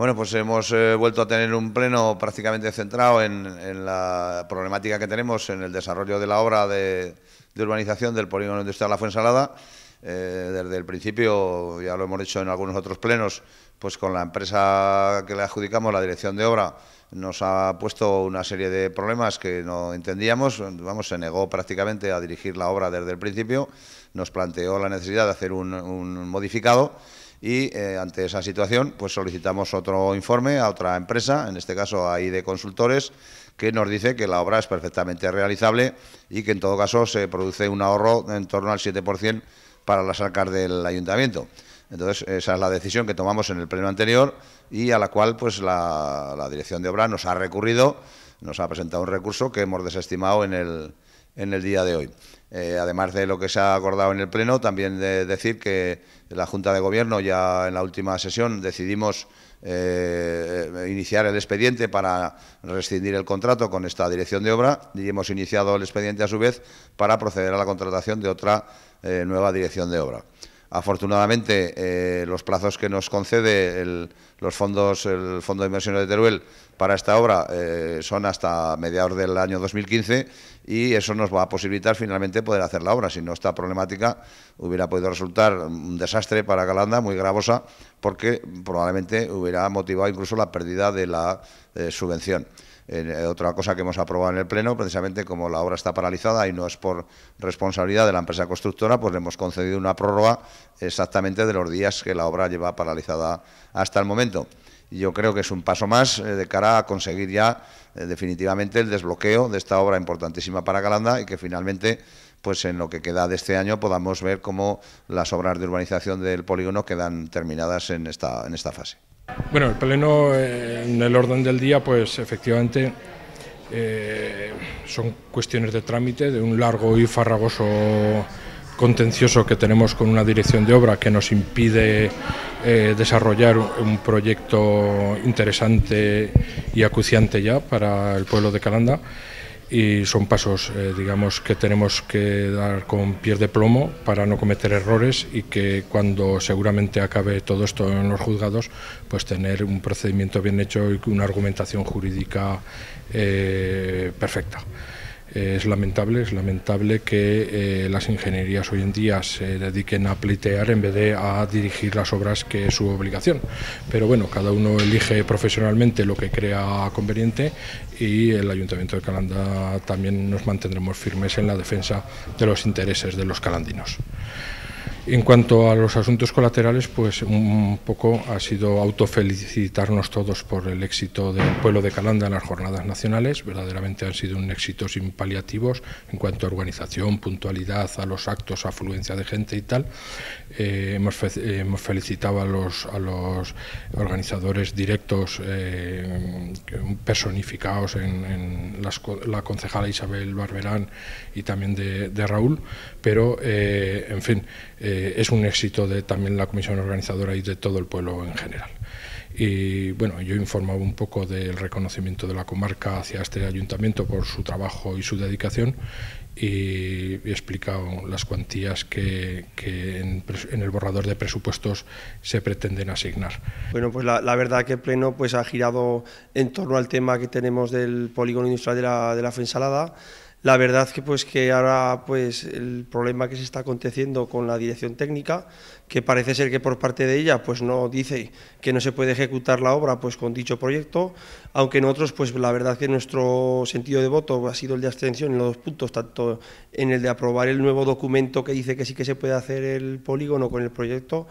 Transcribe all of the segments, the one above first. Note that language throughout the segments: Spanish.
Bueno, pues hemos eh, vuelto a tener un pleno prácticamente centrado en, la problemática que tenemos en el desarrollo de la obra de, urbanización del polígono industrial La Fuensalada. Eh, desde el principio, ya lo hemos hecho en algunos otros plenos, pues con la empresa que le adjudicamos la dirección de obra nos ha puesto una serie de problemas que no entendíamos, vamos, se negó prácticamente a dirigir la obra desde el principio, nos planteó la necesidad de hacer un modificado y eh, ante esa situación pues solicitamos otro informe a otra empresa, en este caso a de Consultores, que nos dice que la obra es perfectamente realizable y que en todo caso se produce un ahorro en torno al 7% para las arcas del ayuntamiento. Entonces, esa es la decisión que tomamos en el pleno anterior y a la cual pues la, dirección de obra nos ha recurrido, nos ha presentado un recurso que hemos desestimado en el día de hoy. Eh, además de lo que se ha acordado en el Pleno, también de decir que la Junta de Gobierno ya en la última sesión decidimos eh, iniciar el expediente para rescindir el contrato con esta dirección de obra y hemos iniciado el expediente a su vez para proceder a la contratación de otra eh, nueva dirección de obra. Afortunadamente, eh, los plazos que nos concede el, los fondos, el Fondo de Inversiones de Teruel para esta obra eh, son hasta mediados del año 2015 y eso nos va a posibilitar finalmente poder hacer la obra. Si no, esta problemática hubiera podido resultar un desastre para Galanda, muy gravosa, porque probablemente hubiera motivado incluso la pérdida de la eh, subvención. Eh, otra cosa que hemos aprobado en el Pleno, precisamente como la obra está paralizada y no es por responsabilidad de la empresa constructora, pues le hemos concedido una prórroga exactamente de los días que la obra lleva paralizada hasta el momento. yo creo que es un paso más eh, de cara a conseguir ya eh, definitivamente el desbloqueo de esta obra importantísima para Galanda y que finalmente pues en lo que queda de este año podamos ver cómo las obras de urbanización del polígono quedan terminadas en esta, en esta fase. Bueno, el Pleno eh, en el orden del día, pues efectivamente eh, son cuestiones de trámite de un largo y farragoso contencioso que tenemos con una dirección de obra que nos impide eh, desarrollar un proyecto interesante y acuciante ya para el pueblo de Calanda y son pasos, eh, digamos, que tenemos que dar con pies de plomo para no cometer errores y que cuando seguramente acabe todo esto en los juzgados, pues tener un procedimiento bien hecho y una argumentación jurídica eh, perfecta es lamentable, es lamentable que eh, las ingenierías hoy en día se dediquen a plitear en vez de a dirigir las obras que es su obligación. Pero bueno, cada uno elige profesionalmente lo que crea conveniente y el Ayuntamiento de Calanda también nos mantendremos firmes en la defensa de los intereses de los calandinos. En cuanto a los asuntos colaterales, pues un poco ha sido autofelicitarnos todos por el éxito del pueblo de Calanda en las jornadas nacionales. Verdaderamente han sido un éxito sin paliativos en cuanto a organización, puntualidad, a los actos, afluencia de gente y tal. Eh, hemos, felicitado a los, organizadores directos eh, personificados en, la concejala Isabel Barberán y también de, Raúl, pero eh, en fin es un éxito de también la comisión organizadora y de todo el pueblo en general. Y bueno, yo informaba un poco del reconocimiento de la comarca hacia este ayuntamiento por su trabajo y su dedicación y he explicado las cuantías que, en, el borrador de presupuestos se pretenden asignar. Bueno, pues la, verdad que el Pleno pues, ha girado en torno al tema que tenemos del polígono industrial de la, de la Fensalada. La verdad que pues que ahora pues el problema que se está aconteciendo con la dirección técnica, que parece ser que por parte de ella pues no dice que no se puede ejecutar la obra pues con dicho proyecto, aunque nosotros pues la verdad que nuestro sentido de voto ha sido el de abstención en los dos puntos, tanto en el de aprobar el nuevo documento que dice que sí que se puede hacer el polígono con el proyecto,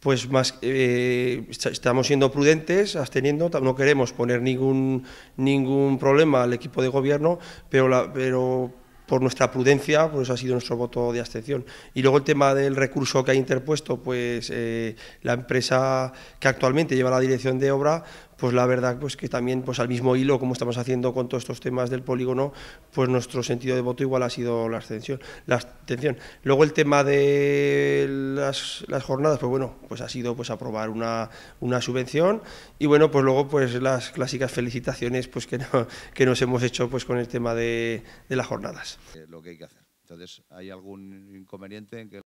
pues más eh, estamos siendo prudentes, absteniendo, no queremos poner ningún ningún problema al equipo de gobierno, pero pero por nuestra prudencia, pues ha sido nuestro voto de abstención. Y luego el tema del recurso que ha interpuesto, pues eh, la empresa que actualmente lleva la dirección de obra, pues la verdad pues que también pues al mismo hilo como estamos haciendo con todos estos temas del polígono, pues nuestro sentido de voto igual ha sido la abstención. La Luego el tema de las, jornadas, pues bueno, pues ha sido pues aprobar una, subvención y bueno, pues luego pues las clásicas felicitaciones pues que, que nos hemos hecho pues con el tema de, las jornadas. Eh, lo Entonces, ¿hay algún inconveniente en que